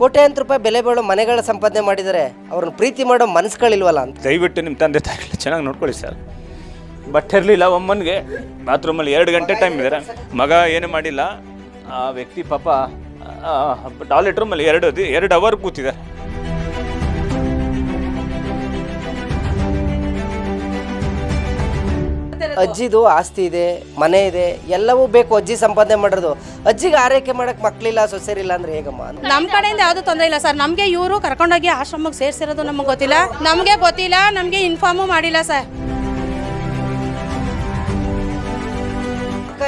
ಕೋಟ್ಯಾಂತರ ರೂಪಾಯಿ ಬೆಲೆ ಬಾಳೋ ಮನೆಗಳ ಸಂಪಾದನೆ ಮಾಡಿದರೆ ಅವ್ರನ್ನ ಪ್ರೀತಿ ಮಾಡೋ ಮನಸ್ಸುಗಳಿಲ್ವಲ್ಲ ಅಂತ ದಯವಿಟ್ಟು ನಿಮ್ಮ ತಂದೆ ತಾಯಿಗಳು ಚೆನ್ನಾಗಿ ನೋಡ್ಕೊಳ್ಳಿ ಸರ್ ಬಟ್ ಇರಲಿಲ್ಲ ಒಮ್ಮನಿಗೆ ಬಾತ್ರೂಮಲ್ಲಿ ಎರಡು ಗಂಟೆ ಟೈಮ್ ಇದ್ದಾರೆ ಮಗ ಏನು ಮಾಡಿಲ್ಲ ಆ ವ್ಯಕ್ತಿ ಪಾಪ ಟಾಯ್ಲೆಟ್ ರೂಮಲ್ಲಿ ಎರಡು ಎರಡು ಅವರ್ ಕೂತಿದ್ದಾರೆ ಅಜ್ಜಿದು ಆಸ್ತಿ ಇದೆ ಮನೆ ಇದೆ ಎಲ್ಲವೂ ಬೇಕು ಅಜ್ಜಿ ಸಂಪಾದನೆ ಮಾಡೋದು ಅಜ್ಜಿಗೆ ಆರೈಕೆ ಮಾಡಕ್ ಮಕ್ಳಿಲ್ಲ ಸೊಸೆರಿಲ್ಲ ಅಂದ್ರೆ ಹೇಗಮ್ಮ ನಮ್ ಕಡೆಯಿಂದ ಯಾವ್ದು ತೊಂದರೆ ಇಲ್ಲ ಸರ್ ನಮ್ಗೆ ಇವರು ಕರ್ಕೊಂಡೋಗಿ ಆಶ್ರಮಕ್ಕೆ ಸೇರ್ಸಿರೋದು ನಮ್ಗೆ ಗೊತ್ತಿಲ್ಲ ನಮ್ಗೆ ಗೊತ್ತಿಲ್ಲ ನಮ್ಗೆ ಇನ್ಫಾರ್ಮು ಮಾಡಿಲ್ಲ ಸರ್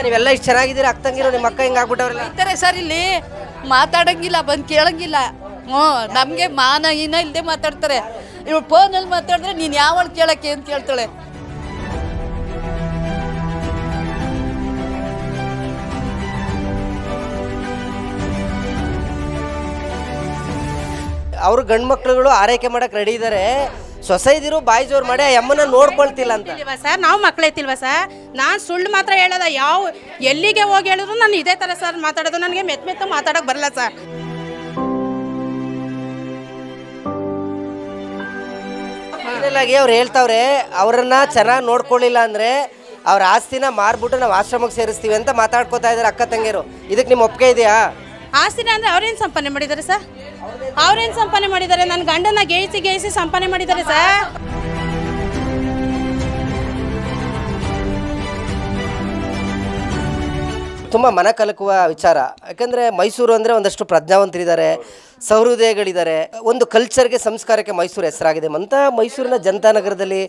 ನೀವೆಲ್ಲ ಇಷ್ಟು ಚೆನ್ನಾಗಿದ್ದೀರ ಅಕ್ಕ ನಿಮ್ಮ ಅಕ್ಕ ಹಿಂಗೆ ಆಗ್ಬಿಟ್ಟವ್ರೆ ಸರ್ ಇಲ್ಲಿ ಮಾತಾಡಂಗಿಲ್ಲ ಬಂದು ಕೇಳಂಗಿಲ್ಲ ಹ್ಞೂ ನಮಗೆ ಮಾನ ಇನ್ನ ಇಲ್ಲದೆ ಮಾತಾಡ್ತಾರೆ ಫೋನ್ ಫೋನಲ್ಲಿ ಮಾತಾಡಿದ್ರೆ ನೀನು ಯಾವಳು ಕೇಳಕ್ಕೆ ಅಂತ ಕೇಳ್ತಾಳೆ ಅವ್ರ ಗಂಡು ಮಕ್ಳುಗಳು ಆರೈಕೆ ಮಾಡಕ್ಕೆ ರೆಡಿ ಇದ್ದಾರೆ ಸೊಸೈದಿರು ಬಾಯಿ ಜೋರು ಮಾಡಿ ಆ ನೋಡ್ಕೊಳ್ತಿಲ್ಲ ಅಂತ ಸರ್ ನಾವು ಮಕ್ಳೈತಿಲ್ವಾ ಸರ್ ನಾನು ಸುಳ್ಳು ಮಾತ್ರ ಹೇಳದ ಯಾವ ಎಲ್ಲಿಗೆ ಹೋಗಿ ಹೇಳಿದ್ರು ನಾನು ಇದೇ ತರ ಸರ್ ಮಾತಾಡೋದು ನನಗೆ ಮೆತ್ತ ಮೆತ್ತ ಮಾತಾಡಕ್ಕೆ ಬರಲ್ಲ ಸರ್ ಅವ್ರು ಹೇಳ್ತಾವ್ರೆ ಅವ್ರನ್ನ ಚೆನ್ನಾಗಿ ನೋಡ್ಕೊಳ್ಳಿಲ್ಲ ಅಂದ್ರೆ ಅವ್ರ ಆಸ್ತಿನ ಮಾರ್ಬಿಟ್ಟು ನಾವು ಆಶ್ರಮಕ್ಕೆ ಸೇರಿಸ್ತೀವಿ ಅಂತ ಮಾತಾಡ್ಕೋತಾ ಇದ್ದಾರೆ ಅಕ್ಕ ತಂಗಿಯರು ಇದಕ್ಕೆ ನಿಮ್ಮ ಒಪ್ಪಿಗೆ ಇದೆಯಾ ಆಸ್ತಿನ ಅಂದರೆ ಅವ್ರೇನು ಸಂಪಾದನೆ ಮಾಡಿದ್ದಾರೆ ಸರ್ ಅವ್ರೇನು ಸಂಪಾದನೆ ಮಾಡಿದ್ದಾರೆ ನನ್ನ ಗಂಡನ ಗೇಯಿಸಿ ಗೇಯಿಸಿ ಸಂಪನೆ ಮಾಡಿದ್ದಾರೆ ಸರ್ ತುಂಬ ಮನ ಕಲಕುವ ವಿಚಾರ ಯಾಕಂದರೆ ಮೈಸೂರು ಅಂದರೆ ಒಂದಷ್ಟು ಪ್ರಜ್ಞಾವಂತರಿದ್ದಾರೆ ಸಹೃದಯಗಳಿದ್ದಾರೆ ಒಂದು ಕಲ್ಚರ್ಗೆ ಸಂಸ್ಕಾರಕ್ಕೆ ಮೈಸೂರು ಹೆಸರಾಗಿದೆ ಅಂತ ಮೈಸೂರಿನ ಜನತಾ ನಗರದಲ್ಲಿ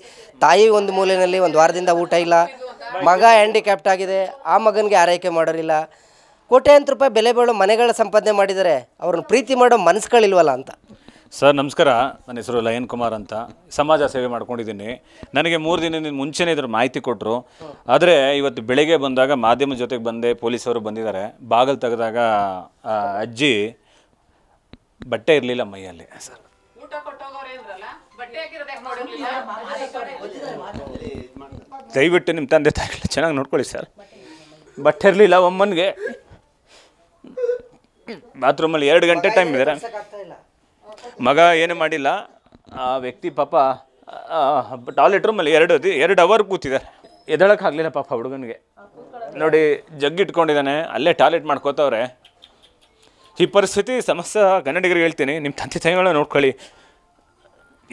ತಾಯಿ ಒಂದು ಮೂಲೆಯಲ್ಲಿ ಒಂದು ವಾರದಿಂದ ಊಟ ಇಲ್ಲ ಮಗ ಹ್ಯಾಂಡಿಕ್ಯಾಪ್ಟ್ ಆಗಿದೆ ಆ ಮಗನಿಗೆ ಆರೈಕೆ ಮಾಡೋರಿಲ್ಲ ಕೋಟ್ಯಾಂತರ ರೂಪಾಯಿ ಬೆಲೆ ಬಾಳೋ ಮನೆಗಳ ಸಂಪಾದನೆ ಮಾಡಿದರೆ ಅವ್ರನ್ನ ಪ್ರೀತಿ ಮಾಡೋ ಮನಸ್ಸುಗಳಿಲ್ವಲ್ಲ ಅಂತ ಸರ್ ನಮಸ್ಕಾರ ನನ್ನ ಹೆಸರು ಲಯನ್ ಕುಮಾರ್ ಅಂತ ಸಮಾಜ ಸೇವೆ ಮಾಡ್ಕೊಂಡಿದ್ದೀನಿ ನನಗೆ ಮೂರು ದಿನದಿಂದ ಮುಂಚೆನೇ ಇದ್ರ ಮಾಹಿತಿ ಕೊಟ್ಟರು ಆದರೆ ಇವತ್ತು ಬೆಳಿಗ್ಗೆ ಬಂದಾಗ ಮಾಧ್ಯಮದ ಜೊತೆಗೆ ಬಂದೆ ಪೊಲೀಸವರು ಬಂದಿದ್ದಾರೆ ಬಾಗಿಲು ತೆಗೆದಾಗ ಅಜ್ಜಿ ಬಟ್ಟೆ ಇರಲಿಲ್ಲ ಮೈಯಲ್ಲಿ ಸರ್ ದಯವಿಟ್ಟು ನಿಮ್ಮ ತಂದೆ ತಾಯಿ ಚೆನ್ನಾಗಿ ನೋಡ್ಕೊಳ್ಳಿ ಸರ್ ಬಟ್ಟೆ ಇರಲಿಲ್ಲ ಒಮ್ಮನಿಗೆ ಬಾತ್ರೂಮಲ್ಲಿ ಎರಡು ಗಂಟೆ ಟೈಮ್ ಇದ್ದಾರೆ ಮಗ ಏನು ಮಾಡಿಲ್ಲ ಆ ವ್ಯಕ್ತಿ ಪಾಪ ಟಾಯ್ಲೆಟ್ ರೂಮಲ್ಲಿ ಎರಡು ಎರಡು ಅವರ್ ಕೂತಿದ್ದಾರೆ ಎದಳಕ್ಕೆ ಆಗಲಿಲ್ಲ ಪಾಪ ಹುಡುಗನಿಗೆ ನೋಡಿ ಜಗ್ಗಿಟ್ಕೊಂಡಿದ್ದಾನೆ ಅಲ್ಲೇ ಟಾಯ್ಲೆಟ್ ಮಾಡ್ಕೋತವ್ರೆ ಈ ಪರಿಸ್ಥಿತಿ ಸಮಸ್ಯೆ ಕನ್ನಡಿಗರಿಗೆ ಹೇಳ್ತೀನಿ ನಿಮ್ಮ ತಂದೆ ತಾಯಿಗಳನ್ನ ನೋಡ್ಕೊಳ್ಳಿ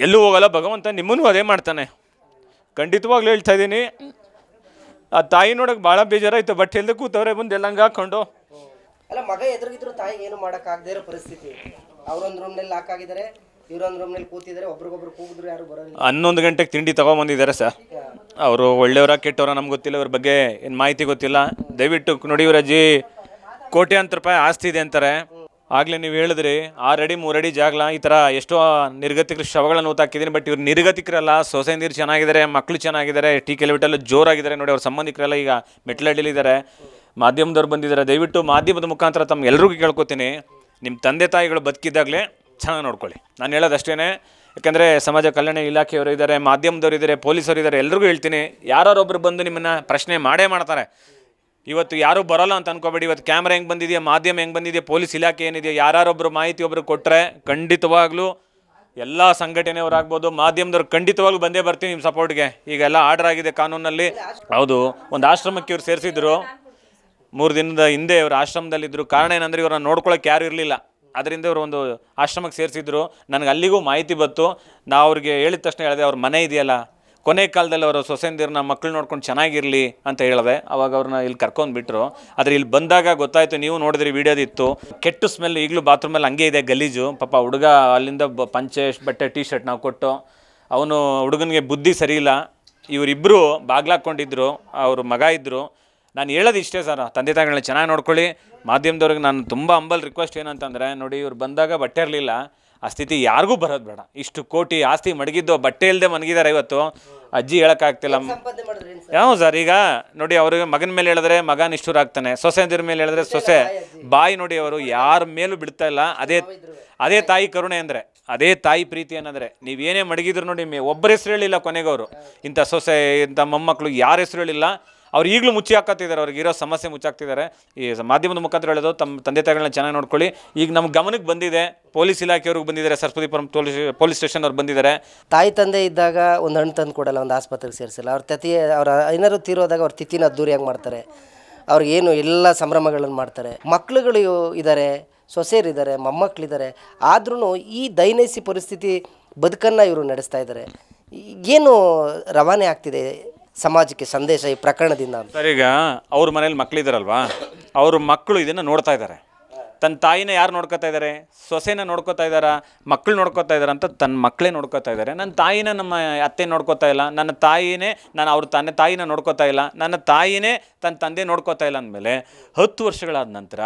ಎಲ್ಲೂ ಹೋಗಲ್ಲ ಭಗವಂತ ನಿಮ್ಮನ್ನು ಅದೇ ಮಾಡ್ತಾನೆ ಖಂಡಿತವಾಗ್ಲೂ ಹೇಳ್ತಾ ಇದ್ದೀನಿ ಆ ತಾಯಿ ನೋಡೋಕೆ ಭಾಳ ಬೇಜಾರಾಯಿತು ಬಟ್ ಎಲ್ಲದೆ ಕೂತವ್ರೆ ಬಂದು ಎಲ್ಲಂಗೆ ಹಾಕ್ಕೊಂಡು ಅಲ್ಲ ಮಗ ಎದುರುಗಿದ್ರು ತಾಯಿಗೆ ಏನು ಮಾಡೋಕ್ಕಾಗದೇ ಇರೋ ಪರಿಸ್ಥಿತಿ ಅವರೊಂದು ರೂಮ್ನಲ್ಲಿ ಲಾಕ್ ಆಗಿದ್ದಾರೆ ಇವರೊಂದು ರೂಮ್ನಲ್ಲಿ ಕೂತಿದ್ದಾರೆ ಒಬ್ರಿಗೊಬ್ರು ಕೂಗಿದ್ರು ಯಾರು ಹನ್ನೊಂದು ಗಂಟೆಗೆ ತಿಂಡಿ ತಗೊಂಬಂದಿದ್ದಾರೆ ಸರ್ ಅವರು ಒಳ್ಳೆಯವರ ಕೆಟ್ಟವರ ನಮ್ಗೆ ಗೊತ್ತಿಲ್ಲ ಇವ್ರ ಬಗ್ಗೆ ಏನು ಮಾಹಿತಿ ಗೊತ್ತಿಲ್ಲ ದಯವಿಟ್ಟು ನೋಡಿ ಅಜ್ಜಿ ಕೋಟ್ಯಾಂತರ ರೂಪಾಯಿ ಆಸ್ತಿ ಇದೆ ಅಂತಾರೆ ಆಗಲೇ ನೀವು ಹೇಳಿದ್ರಿ ಆರಡಿ ಮೂರಡಿ ಜಾಗಲ ಈ ಥರ ಎಷ್ಟೋ ನಿರ್ಗತಿಕ ಶವಗಳನ್ನು ಊತಾಕಿದ್ದೀನಿ ಬಟ್ ಇವ್ರು ನಿರ್ಗತಿಕರಲ್ಲ ಸೊಸೆ ನೀರು ಚೆನ್ನಾಗಿದ್ದಾರೆ ಮಕ್ಕಳು ಚೆನ್ನಾಗಿದ್ದಾರೆ ಟಿ ಕಿಲೋಮೀಟರ್ ಜೋರಾಗಿದ್ದಾರೆ ನೋಡಿ ಅವ್ರ ಸಂಬಂಧಿಕರೆಲ್ಲ ಈಗ ಮೆಟ್ಲಡ್ಲಿದ್ದಾರೆ ಮಾಧ್ಯಮದವ್ರು ಬಂದಿದ್ದಾರೆ ದಯವಿಟ್ಟು ಮಾಧ್ಯಮದ ಮುಖಾಂತರ ತಮ್ಮ ಎಲ್ರಿಗೂ ಕೇಳ್ಕೊತೀನಿ ನಿಮ್ಮ ತಂದೆ ತಾಯಿಗಳು ಬದುಕಿದ್ದಾಗಲೇ ಚೆನ್ನಾಗಿ ನೋಡ್ಕೊಳ್ಳಿ ನಾನು ಹೇಳೋದಷ್ಟೇ ಯಾಕೆಂದರೆ ಸಮಾಜ ಕಲ್ಯಾಣ ಇಲಾಖೆಯವರು ಇದ್ದಾರೆ ಮಾಧ್ಯಮದವರು ಇದ್ದಾರೆ ಪೊಲೀಸರು ಇದ್ದಾರೆ ಎಲ್ರಿಗೂ ಹೇಳ್ತೀನಿ ಯಾರೊಬ್ಬರು ಬಂದು ನಿಮ್ಮನ್ನು ಪ್ರಶ್ನೆ ಮಾಡೇ ಮಾಡ್ತಾರೆ ಇವತ್ತು ಯಾರೂ ಬರೋಲ್ಲ ಅಂತ ಅನ್ಕೋಬೇಡಿ ಇವತ್ತು ಕ್ಯಾಮ್ರಾ ಹೆಂಗೆ ಬಂದಿದೆಯಾ ಮಾಧ್ಯಮ ಹೆಂಗೆ ಬಂದಿದೆಯಾ ಪೊಲೀಸ್ ಇಲಾಖೆ ಏನಿದೆಯಾ ಯಾರೊಬ್ಬರು ಮಾಹಿತಿ ಒಬ್ಬರು ಕೊಟ್ಟರೆ ಖಂಡಿತವಾಗ್ಲೂ ಎಲ್ಲ ಸಂಘಟನೆಯವರಾಗ್ಬೋದು ಮಾಧ್ಯಮದವ್ರು ಖಂಡಿತವಾಗ್ಲೂ ಬಂದೇ ಬರ್ತೀವಿ ನಿಮ್ಮ ಸಪೋರ್ಟ್ಗೆ ಈಗೆಲ್ಲ ಆರ್ಡರ್ ಆಗಿದೆ ಕಾನೂನಲ್ಲಿ ಹೌದು ಒಂದು ಆಶ್ರಮಕ್ಕೆ ಇವ್ರು ಸೇರಿಸಿದ್ರು ಮೂರು ದಿನದ ಹಿಂದೆ ಇವರು ಆಶ್ರಮದಲ್ಲಿದ್ದರು ಕಾರಣ ಏನಂದರೆ ಇವ್ರನ್ನ ನೋಡ್ಕೊಳ್ಳೋಕೆ ಯಾರು ಇರಲಿಲ್ಲ ಅದರಿಂದ ಇವರು ಒಂದು ಆಶ್ರಮಕ್ಕೆ ಸೇರಿಸಿದ್ರು ನನಗೆ ಅಲ್ಲಿಗೂ ಮಾಹಿತಿ ಬಂತು ನಾವು ಅವ್ರಿಗೆ ಹೇಳಿದ ತಕ್ಷಣ ಹೇಳಿದೆ ಅವ್ರ ಮನೆ ಇದೆಯಲ್ಲ ಕೊನೆ ಕಾಲದಲ್ಲಿ ಅವರು ಸೊಸೆಂದಿರನ್ನ ಮಕ್ಕಳು ನೋಡ್ಕೊಂಡು ಚೆನ್ನಾಗಿರಲಿ ಅಂತ ಹೇಳಿದೆ ಅವಾಗ ಅವ್ರನ್ನ ಇಲ್ಲಿ ಕರ್ಕೊಂಡು ಆದರೆ ಇಲ್ಲಿ ಬಂದಾಗ ಗೊತ್ತಾಯಿತು ನೀವು ನೋಡಿದ್ರಿ ವೀಡಿಯೋದಿತ್ತು ಕೆಟ್ಟು ಸ್ಮೆಲ್ ಈಗಲೂ ಬಾತ್ರೂಮಲ್ಲಿ ಹಂಗೆ ಇದೆ ಗಲೀಜು ಪಾಪ ಹುಡುಗ ಅಲ್ಲಿಂದ ಬ ಪಂಚೆ ಬಟ್ಟೆ ಟೀ ಶರ್ಟ್ ನಾವು ಕೊಟ್ಟು ಅವನು ಹುಡುಗನಿಗೆ ಬುದ್ಧಿ ಸರಿಯಿಲ್ಲ ಇವರಿಬ್ಬರು ಬಾಗ್ಲಾಕ್ಕೊಂಡಿದ್ದರು ಅವರು ಮಗ ಇದ್ದರು ನಾನು ಹೇಳೋದು ಇಷ್ಟೇ ಸರ್ ತಂದೆ ತಾಯಿಗಳನ್ನ ಚೆನ್ನಾಗಿ ನೋಡ್ಕೊಳ್ಳಿ ಮಾಧ್ಯಮದವ್ರಿಗೆ ನಾನು ತುಂಬ ಅಂಬಲ್ ರಿಕ್ವೆಸ್ಟ್ ಏನಂತಂದರೆ ನೋಡಿ ಇವ್ರು ಬಂದಾಗ ಬಟ್ಟೆ ಇರಲಿಲ್ಲ ಆ ಸ್ಥಿತಿ ಯಾರಿಗೂ ಬರೋದು ಬೇಡ ಇಷ್ಟು ಕೋಟಿ ಆಸ್ತಿ ಮಡಗಿದ್ದು ಬಟ್ಟೆ ಇಲ್ಲದೆ ಮನಗಿದ್ದಾರೆ ಇವತ್ತು ಅಜ್ಜಿ ಹೇಳೋಕ್ಕಾಗ್ತಿಲ್ಲ ಯಾವ ಸರ್ ಈಗ ನೋಡಿ ಅವ್ರಿಗೆ ಮಗನ ಮೇಲೆ ಹೇಳಿದ್ರೆ ಮಗ ಸೊಸೆ ಅಂದ್ರ ಮೇಲೆ ಹೇಳಿದ್ರೆ ಸೊಸೆ ಬಾಯಿ ನೋಡಿ ಅವರು ಯಾರ ಮೇಲೂ ಬಿಡ್ತಾ ಇಲ್ಲ ಅದೇ ಅದೇ ತಾಯಿ ಕರುಣೆ ಅಂದರೆ ಅದೇ ತಾಯಿ ಪ್ರೀತಿ ಏನಂದರೆ ನೀವೇನೇ ಮಡಗಿದ್ರು ನೋಡಿ ಒಬ್ಬರ ಹೆಸರು ಹೇಳಿಲ್ಲ ಅವರು ಇಂಥ ಸೊಸೆ ಇಂಥ ಮೊಮ್ಮಕ್ಕಳು ಯಾರ ಹೆಸರು ಹೇಳಿಲ್ಲ ಅವ್ರು ಈಗಲೂ ಮುಚ್ಚಿ ಹಾಕತ್ತಿದ್ದಾರೆ ಅವ್ರಿಗೆ ಇರೋ ಸಮಸ್ಯೆ ಮುಚ್ಚಾಕ್ತಿದ್ದಾರೆ ಈ ಮಾಧ್ಯಮದ ಮುಖಾಂತರ ಹೇಳೋದು ತಮ್ಮ ತಂದೆ ತಾಯಿಗಳನ್ನ ಚೆನ್ನಾಗಿ ನೋಡ್ಕೊಳ್ಳಿ ಈಗ ನಮ್ಮ ಗಮನಕ್ಕೆ ಬಂದಿದೆ ಪೊಲೀಸ್ ಇಲಾಖೆಯವ್ರಿಗೆ ಬಂದಿದ್ದಾರೆ ಸರಸ್ವತಿಪುರಂ ಪೊಲೀಸ್ ಪೊಲೀಸ್ ಸ್ಟೇಷನ್ ಅವ್ರು ಬಂದಿದ್ದಾರೆ ತಾಯಿ ತಂದೆ ಇದ್ದಾಗ ಒಂದು ಹಣ್ಣು ತಂದು ಕೊಡಲ್ಲ ಒಂದು ಆಸ್ಪತ್ರೆಗೆ ಸೇರಿಸಿಲ್ಲ ಅವ್ರ ತತಿ ಅವ್ರ ಏನಾದ್ರು ತೀರೋದಾಗ ಅವ್ರ ತಿಥಿನ ಅದ್ದೂರಿಯಾಗಿ ಮಾಡ್ತಾರೆ ಏನು ಎಲ್ಲ ಸಂಭ್ರಮಗಳನ್ನು ಮಾಡ್ತಾರೆ ಮಕ್ಳುಗಳು ಇದ್ದಾರೆ ಸೊಸೆಯರಿದ್ದಾರೆ ಮೊಮ್ಮಕ್ಕಳಿದ್ದಾರೆ ಆದ್ರೂ ಈ ದೈನಸಿ ಪರಿಸ್ಥಿತಿ ಬದುಕನ್ನು ಇವರು ನಡೆಸ್ತಾ ಇದ್ದಾರೆ ಏನು ರವಾನೆ ಆಗ್ತಿದೆ ಸಮಾಜಕ್ಕೆ ಸಂದೇಶ ಈ ಪ್ರಕರಣದಿಂದ ಈಗ ಅವ್ರ ಮನೇಲಿ ಮಕ್ಕಳಿದಾರಲ್ವಾ ಅವ್ರ ಮಕ್ಕಳು ಇದನ್ನು ನೋಡ್ತಾ ಇದ್ದಾರೆ ತನ್ನ ತಾಯಿನ ಯಾರು ನೋಡ್ಕೋತಾ ಇದ್ದಾರೆ ಸೊಸೆನ ನೋಡ್ಕೋತಾ ಇದ್ದಾರಾ ಮಕ್ಕಳು ನೋಡ್ಕೋತಾ ಇದ್ದಾರೆ ಅಂತ ತನ್ನ ಮಕ್ಕಳೇ ನೋಡ್ಕೋತಾ ಇದ್ದಾರೆ ನನ್ನ ತಾಯಿನ ನಮ್ಮ ಅತ್ತೆ ನೋಡ್ಕೋತಾ ಇಲ್ಲ ನನ್ನ ತಾಯಿನೇ ನಾನು ಅವ್ರ ತನ್ನ ತಾಯಿನ ನೋಡ್ಕೋತಾ ಇಲ್ಲ ನನ್ನ ತಾಯಿನೇ ತನ್ನ ತಂದೆ ನೋಡ್ಕೋತಾ ಇಲ್ಲ ಅಂದಮೇಲೆ ಹತ್ತು ವರ್ಷಗಳಾದ ನಂತರ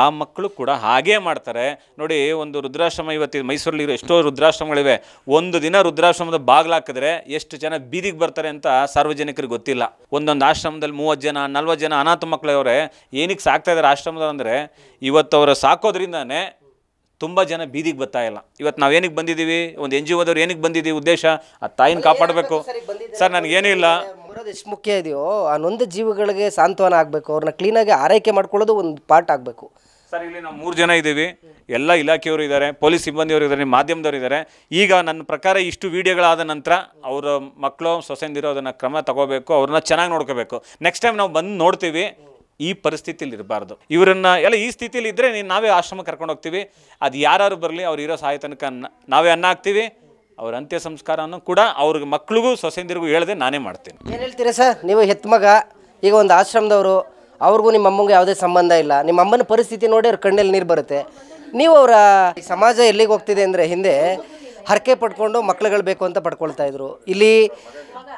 ಆ ಮಕ್ಕಳು ಕೂಡ ಹಾಗೇ ಮಾಡ್ತಾರೆ ನೋಡಿ ಒಂದು ರುದ್ರಾಶ್ರಮ ಇವತ್ತು ಮೈಸೂರಲ್ಲಿ ಎಷ್ಟೋ ರುದ್ರಾಶ್ರಮಗಳಿವೆ ಒಂದು ದಿನ ರುದ್ರಾಶ್ರಮದ ಬಾಗ್ಲಾಕಿದ್ರೆ ಎಷ್ಟು ಜನ ಬೀದಿಗೆ ಬರ್ತಾರೆ ಅಂತ ಸಾರ್ವಜನಿಕರಿಗೆ ಗೊತ್ತಿಲ್ಲ ಒಂದೊಂದು ಆಶ್ರಮದಲ್ಲಿ ಮೂವತ್ತು ಜನ ನಲ್ವತ್ತು ಜನ ಅನಾಥ ಮಕ್ಕಳವರೇ ಏನಕ್ಕೆ ಸಾಕ್ತಾ ಇದ್ದಾರೆ ಆಶ್ರಮದ ಅಂದರೆ ಇವತ್ತು ಅವರ ಸಾಕೋದ್ರಿಂದನೇ ತುಂಬ ಜನ ಬೀದಿಗೆ ಬರ್ತಾ ಇಲ್ಲ ಇವತ್ತು ನಾವು ಏನಕ್ಕೆ ಬಂದಿದ್ದೀವಿ ಒಂದು ಎನ್ ಜಿ ಓದವ್ರು ಏನಕ್ಕೆ ಬಂದಿದ್ದೀವಿ ಉದ್ದೇಶ ಆ ತಾಯಿನ ಕಾಪಾಡಬೇಕು ಸರ್ ನನಗೇನೂ ಇಲ್ಲ ಎಷ್ಟು ಮುಖ್ಯ ಇದೆಯೋ ಆ ನೊಂದ ಜೀವಗಳಿಗೆ ಸಾಂತ್ವನ ಆಗಬೇಕು ಅವ್ರನ್ನ ಕ್ಲೀನಾಗಿ ಆರೈಕೆ ಮಾಡ್ಕೊಳ್ಳೋದು ಒಂದು ಪಾರ್ಟ್ ಆಗಬೇಕು ಸರ್ ಇಲ್ಲಿ ನಾವು ಮೂರು ಜನ ಇದ್ದೀವಿ ಎಲ್ಲ ಇಲಾಖೆಯವರು ಇದ್ದಾರೆ ಪೊಲೀಸ್ ಸಿಬ್ಬಂದಿಯವರು ಇದ್ದಾರೆ ಮಾಧ್ಯಮದವರು ಇದ್ದಾರೆ ಈಗ ನನ್ನ ಪ್ರಕಾರ ಇಷ್ಟು ವಿಡಿಯೋಗಳಾದ ನಂತರ ಅವರ ಮಕ್ಕಳು ಸೊಸೆಂದಿರೋ ಅದನ್ನು ಕ್ರಮ ತಗೋಬೇಕು ಅವ್ರನ್ನ ಚೆನ್ನಾಗಿ ನೋಡ್ಕೋಬೇಕು ನೆಕ್ಸ್ಟ್ ಟೈಮ್ ನಾವು ಬಂದು ನೋಡ್ತೀವಿ ಈ ಪರಿಸ್ಥಿತಿಲಿ ಇರಬಾರ್ದು ಇವರನ್ನ ಎಲ್ಲ ಈ ಸ್ಥಿತಿಯಲ್ಲಿ ಇದ್ದರೆ ನೀನು ನಾವೇ ಆಶ್ರಮ ಕರ್ಕೊಂಡು ಹೋಗ್ತೀವಿ ಅದು ಯಾರು ಬರಲಿ ಅವ್ರು ಇರೋ ಸಹಾಯ ತನಕ ನಾವೇ ಅನ್ನ ಹಾಕ್ತೀವಿ ಅವ್ರ ಅಂತ್ಯ ಸಂಸ್ಕಾರನೂ ಕೂಡ ಅವ್ರಿಗೆ ಮಕ್ಳಿಗೂ ಸೊಸೆಂದಿರಿಗೂ ಹೇಳದೆ ನಾನೇ ಮಾಡ್ತೀನಿ ಏನು ಹೇಳ್ತೀರಾ ಸರ್ ನೀವು ಹೆತ್ಮಗ ಈಗ ಒಂದು ಆಶ್ರಮದವರು ಅವ್ರಿಗೂ ನಿಮ್ಮ ಅಮ್ಮಂಗೆ ಯಾವುದೇ ಸಂಬಂಧ ಇಲ್ಲ ನಿಮ್ಮ ಅಮ್ಮನ ಪರಿಸ್ಥಿತಿ ನೋಡಿ ಅವ್ರ ಕಣ್ಣಲ್ಲಿ ನೀರು ಬರುತ್ತೆ ನೀವು ಅವರ ಸಮಾಜ ಎಲ್ಲಿಗೆ ಹೋಗ್ತಿದೆ ಅಂದರೆ ಹಿಂದೆ ಹರಕೆ ಪಡ್ಕೊಂಡು ಮಕ್ಳುಗಳು ಬೇಕು ಅಂತ ಪಡ್ಕೊಳ್ತಾ ಇದ್ರು ಇಲ್ಲಿ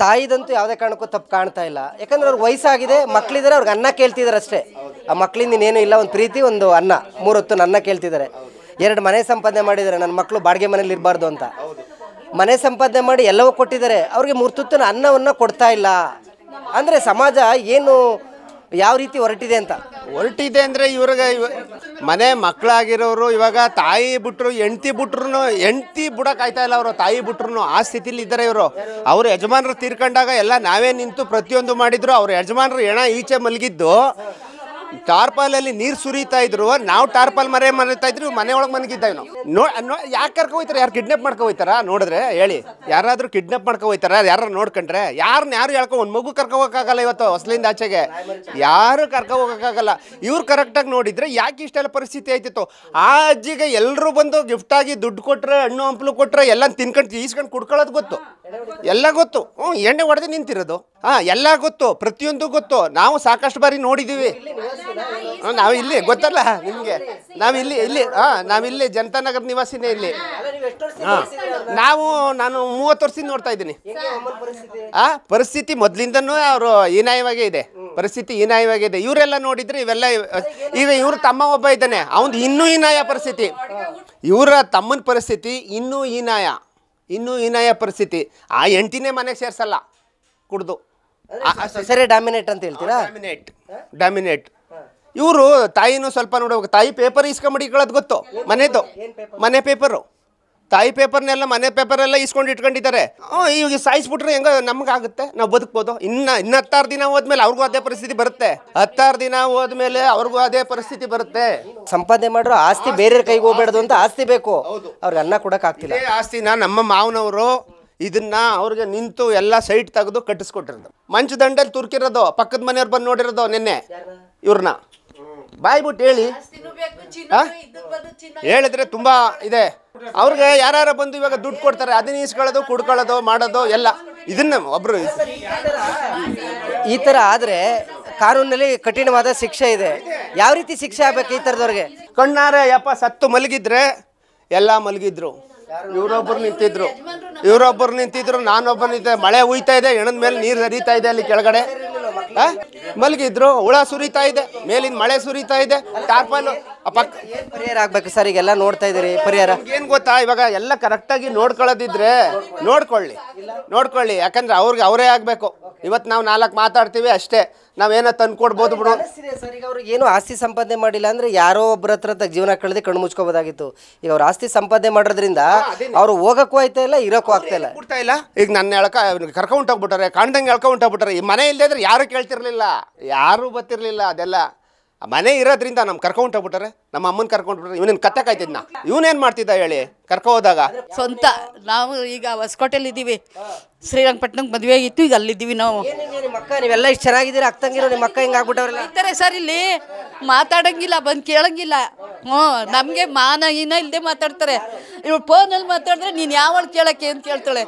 ತಾಯಿದಂತೂ ಯಾವುದೇ ಕಾರಣಕ್ಕೂ ತಪ್ಪು ಕಾಣ್ತಾ ಇಲ್ಲ ಯಾಕಂದ್ರೆ ಅವ್ರಿಗೆ ವಯಸ್ಸಾಗಿದೆ ಮಕ್ಕಳಿದ್ದಾರೆ ಅವ್ರಿಗೆ ಅನ್ನ ಕೇಳ್ತಿದ್ದಾರೆ ಅಷ್ಟೇ ಆ ಮಕ್ಕಳಿಂದ ಇನ್ನೇನು ಇಲ್ಲ ಒಂದು ಪ್ರೀತಿ ಒಂದು ಅನ್ನ ಹೊತ್ತು ಅನ್ನ ಕೇಳ್ತಿದ್ದಾರೆ ಎರಡು ಮನೆ ಸಂಪಾದನೆ ಮಾಡಿದ್ದಾರೆ ನನ್ನ ಮಕ್ಕಳು ಬಾಡಿಗೆ ಮನೇಲಿ ಇರಬಾರ್ದು ಅಂತ ಮನೆ ಸಂಪಾದನೆ ಮಾಡಿ ಎಲ್ಲವೂ ಕೊಟ್ಟಿದ್ದಾರೆ ಅವ್ರಿಗೆ ತುತ್ತನ ಅನ್ನವನ್ನು ಕೊಡ್ತಾ ಇಲ್ಲ ಅಂದರೆ ಸಮಾಜ ಏನು ಯಾವ ರೀತಿ ಹೊರಟಿದೆ ಅಂತ ಹೊರಟಿದೆ ಅಂದರೆ ಇವ್ರಿಗೆ ಮನೆ ಮಕ್ಕಳಾಗಿರೋರು ಇವಾಗ ತಾಯಿ ಬಿಟ್ಟರು ಹೆಂಡ್ತಿ ಬಿಟ್ರು ಹೆಂಡ್ತಿ ಬಿಡೋಕ್ಕಾಯ್ತಾ ಇಲ್ಲ ಅವರು ತಾಯಿ ಬಿಟ್ರು ಆ ಸ್ಥಿತಿಲಿ ಇದ್ದಾರೆ ಇವರು ಅವ್ರ ಯಜಮಾನರು ತೀರ್ಕೊಂಡಾಗ ಎಲ್ಲ ನಾವೇ ನಿಂತು ಪ್ರತಿಯೊಂದು ಮಾಡಿದ್ರು ಅವ್ರ ಯಜಮಾನರು ಹೆಣ ಈಚೆ ಮಲಗಿದ್ದು ಟಾರ್ಪಾಲಲ್ಲಿ ನೀರು ಸುರಿತಾ ಇದ್ರು ನಾವು ಟಾರ್ಪಾಲ್ ಮರೆ ಮರೀತಾ ಇದ್ರು ಮನೆ ಒಳಗೆ ಮನಗಿದ್ದಾವೆ ನೋ ಯಾಕೆ ಕರ್ಕೊ ಯಾರು ಕಿಡ್ನಾಪ್ ಮಾಡ್ಕೊ ನೋಡಿದ್ರೆ ಹೇಳಿ ಯಾರಾದರೂ ಕಿಡ್ನಾಪ್ ಮಾಡ್ಕೊ ಹೋಯ್ತಾರ ಯಾರು ನೋಡ್ಕೊಂಡ್ರೆ ಯಾರನ್ನ ಯಾರು ಹೇಳ್ಕೊ ಒಂದು ಮಗು ಕರ್ಕೊ ಹೋಗೋಕ್ಕಾಗಲ್ಲ ಇವತ್ತು ಹೊಸಲಿಂದ ಆಚೆಗೆ ಯಾರು ಕರ್ಕೊ ಹೋಗೋಕ್ಕಾಗಲ್ಲ ಇವ್ರು ಕರೆಕ್ಟಾಗಿ ನೋಡಿದ್ರೆ ಯಾಕೆ ಇಷ್ಟೆಲ್ಲ ಪರಿಸ್ಥಿತಿ ಆಯ್ತಿತ್ತು ಆ ಅಜ್ಜಿಗೆ ಎಲ್ಲರೂ ಬಂದು ಗಿಫ್ಟಾಗಿ ದುಡ್ಡು ಕೊಟ್ಟರೆ ಹಣ್ಣು ಹಂಪಲು ಕೊಟ್ಟರೆ ಎಲ್ಲ ತಿನ್ಕೊಂಡು ಈಸ್ಕೊಂಡು ಕುಡ್ಕೊಳ್ಳೋದು ಗೊತ್ತು ಎಲ್ಲ ಗೊತ್ತು ಹ್ಞೂ ಎಣ್ಣೆ ಹೊಡೆದು ನಿಂತಿರೋದು ಹಾಂ ಎಲ್ಲ ಗೊತ್ತು ಪ್ರತಿಯೊಂದು ಗೊತ್ತು ನಾವು ಸಾಕಷ್ಟು ಬಾರಿ ನೋಡಿದ್ದೀವಿ ನಾವು ಇಲ್ಲಿ ಗೊತ್ತಲ್ಲ ನಿಮಗೆ ನಾವು ಇಲ್ಲಿ ಇಲ್ಲಿ ಹಾಂ ನಾವಿಲ್ಲಿ ನಗರ ನಿವಾಸಿನೇ ಇಲ್ಲಿ ಹಾಂ ನಾವು ನಾನು ಮೂವತ್ತು ವರ್ಷದಿಂದ ನೋಡ್ತಾ ಇದ್ದೀನಿ ಆ ಪರಿಸ್ಥಿತಿ ಮೊದಲಿಂದನೂ ಅವರು ಹೀನಾಯವಾಗೇ ಇದೆ ಪರಿಸ್ಥಿತಿ ಇದೆ ಇವರೆಲ್ಲ ನೋಡಿದರೆ ಇವೆಲ್ಲ ಈಗ ಇವ್ರ ತಮ್ಮ ಒಬ್ಬ ಇದ್ದಾನೆ ಅವನು ಇನ್ನೂ ಹೀನಾಯ ಪರಿಸ್ಥಿತಿ ಇವರ ತಮ್ಮನ ಪರಿಸ್ಥಿತಿ ಇನ್ನೂ ಹೀನಾಯ ಇನ್ನೂ ಹೀನಾಯ ಪರಿಸ್ಥಿತಿ ಆ ಎಂಟಿನೇ ಮನೆಗೆ ಸೇರಿಸಲ್ಲ ಕುಡ್ದು ಸರಿ ಡಾಮಿನೇಟ್ ಅಂತ ಹೇಳ್ತೀರಾ ಡಾಮಿನೇಟ್ ಡಾಮಿನೇಟ್ ಇವರು ತಾಯಿನೂ ಸ್ವಲ್ಪ ನೋಡಬೇಕು ತಾಯಿ ಪೇಪರ್ ಇಸ್ಕೊಂಡ್ಬಿಟ್ಟು ಇಟ್ಕೊಳ್ಳೋದು ಗೊತ್ತು ಮನೆದು ಮನೆ ಪೇಪರು ತಾಯಿ ಪೇಪರ್ನೆಲ್ಲ ಮನೆ ಪೇಪರೆಲ್ಲ ಇಸ್ಕೊಂಡು ಇಟ್ಕೊಂಡಿದ್ದಾರೆ ಈಗ ಸಾಯಿಸ್ಬಿಟ್ರೆ ಹೆಂಗ ನಮಗಾಗುತ್ತೆ ನಾವು ಬದುಕ್ಬೋದು ಇನ್ನು ಇನ್ನ ಹತ್ತಾರು ದಿನ ಹೋದ್ಮೇಲೆ ಅವ್ರಿಗೂ ಅದೇ ಪರಿಸ್ಥಿತಿ ಬರುತ್ತೆ ಹತ್ತಾರು ದಿನ ಹೋದ್ಮೇಲೆ ಅವ್ರಿಗೂ ಅದೇ ಪರಿಸ್ಥಿತಿ ಬರುತ್ತೆ ಸಂಪಾದನೆ ಮಾಡ್ರು ಆಸ್ತಿ ಬೇರೆ ಕೈಗೆ ಹೋಗ್ಬೇಡ್ದು ಅಂತ ಆಸ್ತಿ ಬೇಕು ಅವ್ರಿಗೆ ಅನ್ನ ಕೊಡೋಕ್ಕಾಗ್ತಿಲ್ಲ ಆಸ್ತಿನ ನಮ್ಮ ಮಾವನವರು ಇದನ್ನ ಅವ್ರಿಗೆ ನಿಂತು ಎಲ್ಲ ಸೈಟ್ ತೆಗೆದು ಕಟ್ಟಿಸ್ಕೊಟ್ಟಿರೋದು ದಂಡಲ್ಲಿ ತುರ್ಕಿರೋದು ಪಕ್ಕದ ಮನೆಯವ್ರು ಬಂದು ನೋಡಿರೋದು ನಿನ್ನೆ ಇವ್ರನ್ನ ಬಾಯ್ಬಿಟ್ಟು ಹೇಳಿ ಹೇಳಿದ್ರೆ ತುಂಬಾ ಇದೆ ಅವ್ರಿಗೆ ಯಾರ್ಯಾರ ಬಂದು ಇವಾಗ ದುಡ್ಡು ಕೊಡ್ತಾರೆ ಅದನ್ನ ಇಸ್ಕೊಳ್ಳೋದು ಕುಡ್ಕೊಳ್ಳೋದು ಮಾಡೋದು ಎಲ್ಲ ಇದನ್ನ ಒಬ್ರು ಈ ತರ ಆದ್ರೆ ಕಾನೂನಲ್ಲಿ ಕಠಿಣವಾದ ಶಿಕ್ಷೆ ಇದೆ ಯಾವ ರೀತಿ ಶಿಕ್ಷೆ ಆಗ್ಬೇಕು ಈ ತರದವ್ರಿಗೆ ಕಣ್ಣಾರೆ ಯಪ್ಪ ಸತ್ತು ಮಲಗಿದ್ರೆ ಎಲ್ಲ ಮಲಗಿದ್ರು ಇವರೊಬ್ಬರು ನಿಂತಿದ್ರು ಇವರೊಬ್ಬರು ನಿಂತಿದ್ರು ನಾನೊಬ್ಬ ನಿಂತ ಮಳೆ ಉಯ್ತಾ ಇದೆ ಹೆಣದ ಮೇಲೆ ನೀರು ಹರಿತಾ ಇದೆ ಅಲ್ಲಿ ಕೆಳಗಡೆ ಮಲಗಿದ್ರು ಹುಳ ಸುರಿತಾ ಇದೆ ಮೇಲಿಂದ ಮಳೆ ಸುರಿತಾ ಇದೆ ಟಾರ್ಪಲ್ ಪರಿಹಾರ ಆಗ್ಬೇಕು ಸರ್ ಈಗೆಲ್ಲ ನೋಡ್ತಾ ಇದೀರಿ ಪರಿಹಾರ ಏನ್ ಗೊತ್ತಾ ಇವಾಗ ಎಲ್ಲ ಕರೆಕ್ಟಾಗಿ ನೋಡ್ಕೊಳ್ಳೋದಿದ್ರೆ ನೋಡ್ಕೊಳ್ಳಿ ನೋಡ್ಕೊಳ್ಳಿ ಯಾಕಂದ್ರೆ ಅವ್ರಿಗೆ ಅವರೇ ಆಗಬೇಕು ಇವತ್ತು ನಾವು ನಾಲ್ಕು ಮಾತಾಡ್ತೀವಿ ಅಷ್ಟೇ ನಾವೇನೋ ತಂದು ಕೊಡ್ಬೋದು ಬಿಡು ಸರ್ ಈಗ ಏನು ಆಸ್ತಿ ಸಂಪಾದನೆ ಮಾಡಿಲ್ಲ ಅಂದ್ರೆ ಯಾರೋ ಒಬ್ಬರ ಹತ್ರ ಜೀವನ ಕಳೆದೇ ಕಣ್ಣು ಮುಚ್ಕೋಬೋದಾಗಿತ್ತು ಈಗ ಅವ್ರು ಆಸ್ತಿ ಸಂಪಾದನೆ ಮಾಡೋದ್ರಿಂದ ಅವ್ರು ಹೋಗಕ್ಕೂ ಆಯ್ತಾ ಇಲ್ಲ ಇರೋಕ್ಕೂ ಆಗ್ತಾ ಇಲ್ಲ ಬಿಡ್ತಾ ಇಲ್ಲ ಈಗ ನನ್ನ ಎಳ್ಕ ಕರ್ಕೊಂಡು ಹೋಗ್ಬಿಟ್ಟಾರೆ ಕಾಣ್ದಂಗೆ ಎಳ್ಕೊಂಡು ಹೋಗ್ಬಿಟ್ಟಾರೆ ಈ ಮನೆ ಇಲ್ಲದೆ ಇದ್ರೆ ಯಾರು ಕೇಳ್ತಿರ್ಲಿಲ್ಲ ಯಾರೂ ಬರ್ತಿರ್ಲಿಲ್ಲ ಅದೆಲ್ಲ ಮನೆ ಇರೋದ್ರಿಂದ ನಮ್ಮ ಕರ್ಕೊಂಡು ಹೋಗ್ಬಿಟ್ಟಾರೆ ನಮ್ಮ ಅಮ್ಮನ ಕರ್ಕೊಂಡು ಬಿಟ್ಟರೆ ಕತ್ತಕಾಯ್ತಿದ್ನ ಕತ್ತೆ ಇವನೇನು ಮಾಡ್ತಿದ್ದ ಹೇಳಿ ಕರ್ಕೊ ಹೋದಾಗ ಸ್ವಂತ ನಾವು ಈಗ ಹೊಸಕೋಟೆಲಿ ಇದ್ದೀವಿ ಶ್ರೀರಂಗಪಟ್ಟಣಕ್ಕೆ ಮದುವೆ ಆಗಿತ್ತು ಈಗ ಅಲ್ಲಿದ್ದೀವಿ ನಾವು ಮಕ್ಕ ನೀವೆಲ್ಲ ಇಷ್ಟು ಚೆನ್ನಾಗಿದ್ದೀರಾ ಅಕ್ಕಂಗಿರೋ ನಿಮ್ಮ ಅಕ್ಕ ಹಿಂಗೆ ಆಗ್ಬಿಟ್ಟವ್ರಲ್ಲ ಇರ್ತಾರೆ ಸರ್ ಇಲ್ಲಿ ಮಾತಾಡಂಗಿಲ್ಲ ಬಂದು ಕೇಳಂಗಿಲ್ಲ ಹ್ಞೂ ನಮಗೆ ಮಾನ ಇನ್ನ ಇಲ್ಲದೆ ಮಾತಾಡ್ತಾರೆ ಇವ್ರು ಫೋನಲ್ಲಿ ಮಾತಾಡಿದ್ರೆ ನೀನು ಯಾವಳು ಕೇಳಕ್ಕೆ ಅಂತ ಕೇಳ್ತಾಳೆ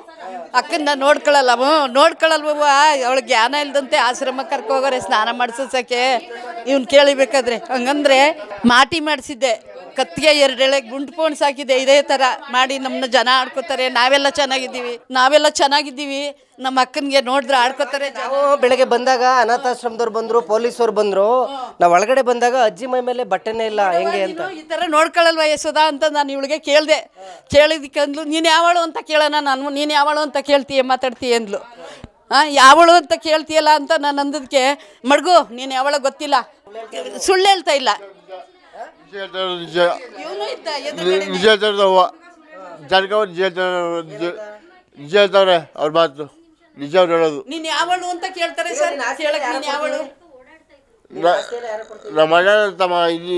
ಅಕ್ಕನ ನೋಡ್ಕೊಳ್ಳಲ್ಲ ಹ್ಞೂ ನೋಡ್ಕೊಳ್ಳಲ್ವ ಅವಳು ಜ್ಞಾನ ಇಲ್ದಂತೆ ಆಶ್ರಮ ಕರ್ಕೋಗೋರೆ ಸ್ನಾನ ಮಾಡಿಸೋಸಕ್ಕೆ ಇವ್ನು ಕೇಳಿಬೇಕಾದ್ರೆ ಹಂಗಂದ್ರೆ ಮಾಟಿ ಮಾಡಿಸಿದ್ದೆ ಕತ್ತಿಗೆ ಎರಡೆಳೆ ಗುಂಡು ಸಾಕಿದೆ ಇದೇ ತರ ಮಾಡಿ ನಮ್ಮನ್ನ ಜನ ಆಡ್ಕೋತಾರೆ ನಾವೆಲ್ಲ ಚೆನ್ನಾಗಿದ್ದೀವಿ ನಾವೆಲ್ಲ ಚೆನ್ನಾಗಿದ್ದೀವಿ ನಮ್ಮ ಅಕ್ಕನಿಗೆ ನೋಡಿದ್ರೆ ಆಡ್ಕೋತಾರೆ ಬೆಳಗ್ಗೆ ಬಂದಾಗ ಅನಾಥಾಶ್ರಮದವ್ರು ಬಂದರು ಪೊಲೀಸವ್ರು ಬಂದರು ನಾವು ಒಳಗಡೆ ಬಂದಾಗ ಅಜ್ಜಿ ಮೈ ಮೇಲೆ ಬಟ್ಟೆನೇ ಇಲ್ಲ ಹೆಂಗೆ ಅಂತ ಈ ಥರ ನೋಡ್ಕೊಳ್ಳಲ್ವ ಯಶೋದ ಅಂತ ನಾನು ಇವಳಿಗೆ ಕೇಳಿದೆ ಅಂದ್ಲು ನೀನು ಯಾವಳು ಅಂತ ಕೇಳೋಣ ನಾನು ನೀನು ಯಾವಳು ಅಂತ ಕೇಳ್ತೀಯ ಮಾತಾಡ್ತೀಯ ಅಂದ್ಲು ಹಾಂ ಯಾವಳು ಅಂತ ಕೇಳ್ತೀಯಲ್ಲ ಅಂತ ನಾನು ಅಂದದಕ್ಕೆ ಮಡ್ಗು ನೀನು ಯಾವಳ ಗೊತ್ತಿಲ್ಲ ಸುಳ್ಳು ಹೇಳ್ತಾ ಇಲ್ಲ ನಿಜ ನಿಜ ಮಾತು ನಿಜ ಹೇಳೋದು ನಮ್ಮ ತಮ್ಮ ಇಲ್ಲಿ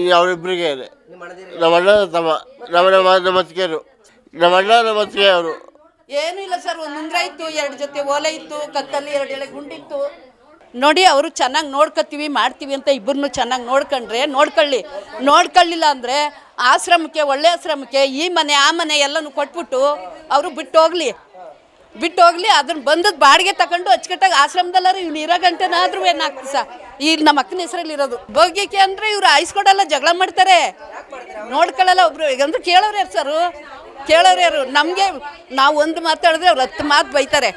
ನಮ್ಮ ತಮ್ಮ ನಮ್ಮ ನಮ್ಮ ನಮ್ಮ ನಮ್ಮ ಅಣ್ಣ ಅವರು ಏನೂ ಇಲ್ಲ ಸರ್ ಇತ್ತು ಎರಡು ಜೊತೆ ಓಲೆ ಇತ್ತು ಕತ್ತಲ್ಲಿ ಎರಡು ಎಳೆ ಗುಂಡಿತ್ತು ನೋಡಿ ಅವರು ಚೆನ್ನಾಗಿ ನೋಡ್ಕೊತೀವಿ ಮಾಡ್ತೀವಿ ಅಂತ ಇಬ್ಬರನ್ನು ಚೆನ್ನಾಗಿ ನೋಡ್ಕೊಂಡ್ರೆ ನೋಡ್ಕೊಳ್ಳಿ ನೋಡ್ಕೊಳ್ಳಿಲ್ಲ ಅಂದರೆ ಆಶ್ರಮಕ್ಕೆ ಒಳ್ಳೆ ಆಶ್ರಮಕ್ಕೆ ಈ ಮನೆ ಆ ಮನೆ ಎಲ್ಲನೂ ಕೊಟ್ಬಿಟ್ಟು ಅವರು ಬಿಟ್ಟು ಹೋಗ್ಲಿ ಬಿಟ್ಟು ಹೋಗ್ಲಿ ಅದನ್ನ ಬಂದದ್ದು ಬಾಡಿಗೆ ತಗೊಂಡು ಅಚ್ಚುಕಟ್ಟಾಗಿ ಆಶ್ರಮದಲ್ಲಾರು ಇವ್ನು ಇರೋ ಗಂಟೆನಾದ್ರೂ ಏನಾಗ್ತದೆ ಈ ನಮ್ಮ ಅಕ್ಕನ ಹೆಸರಲ್ಲಿ ಇರೋದು ಭೋಗ್ಯಕ್ಕೆ ಅಂದರೆ ಇವರು ಆಯ್ಸ್ಕೊಡಲ್ಲ ಜಗಳ ಮಾಡ್ತಾರೆ ನೋಡ್ಕೊಳ್ಳಲ್ಲ ಒಬ್ರು ಅಂದ್ರೆ ಕೇಳೋರು ಯಾರು ಸರು ಕೇಳೋರು ಯಾರು ನಮಗೆ ನಾವು ಒಂದು ಮಾತಾಡಿದ್ರೆ ಅವ್ರು ಹತ್ತು ಮಾತು ಬೈತಾರೆ